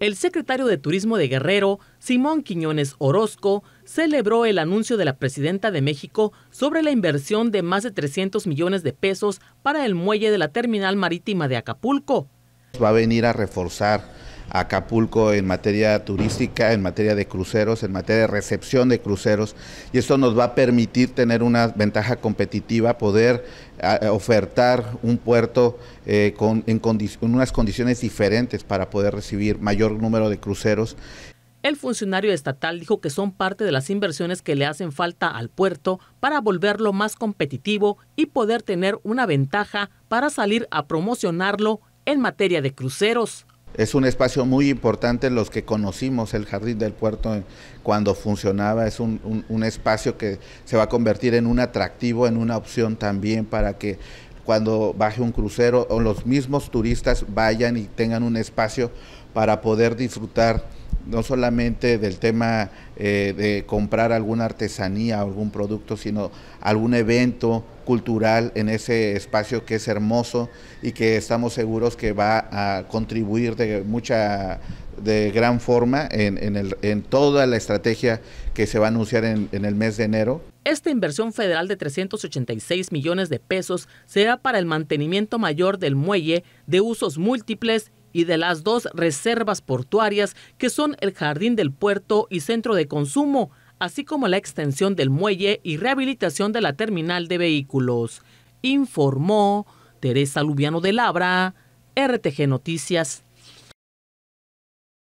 El secretario de Turismo de Guerrero, Simón Quiñones Orozco, celebró el anuncio de la presidenta de México sobre la inversión de más de 300 millones de pesos para el muelle de la terminal marítima de Acapulco. Va a venir a reforzar Acapulco en materia turística, en materia de cruceros, en materia de recepción de cruceros. Y esto nos va a permitir tener una ventaja competitiva, poder ah, eh, ofertar un puerto eh, en unas condiciones diferentes para poder recibir mayor número de cruceros. El funcionario estatal dijo que son parte de las inversiones que le hacen falta al puerto para volverlo más competitivo y poder tener una ventaja para salir a promocionarlo en materia de cruceros. Es un espacio muy importante, los que conocimos el Jardín del Puerto cuando funcionaba, es un, espacio que se va a convertir en un atractivo, en una opción también para que cuando baje un crucero o los mismos turistas vayan y tengan un espacio para poder disfrutar no solamente del tema eh, de comprar alguna artesanía o algún producto, sino algún evento cultural en ese espacio que es hermoso y que estamos seguros que va a contribuir de mucha de gran forma en, el, en toda la estrategia que se va a anunciar en, en el mes de enero. Esta inversión federal de 386 millones de pesos será para el mantenimiento mayor del muelle de usos múltiples y de las dos reservas portuarias que son el Jardín del Puerto y Centro de Consumo, así como la extensión del muelle y rehabilitación de la terminal de vehículos. Informó Teresa Lubiano de Labra, RTG Noticias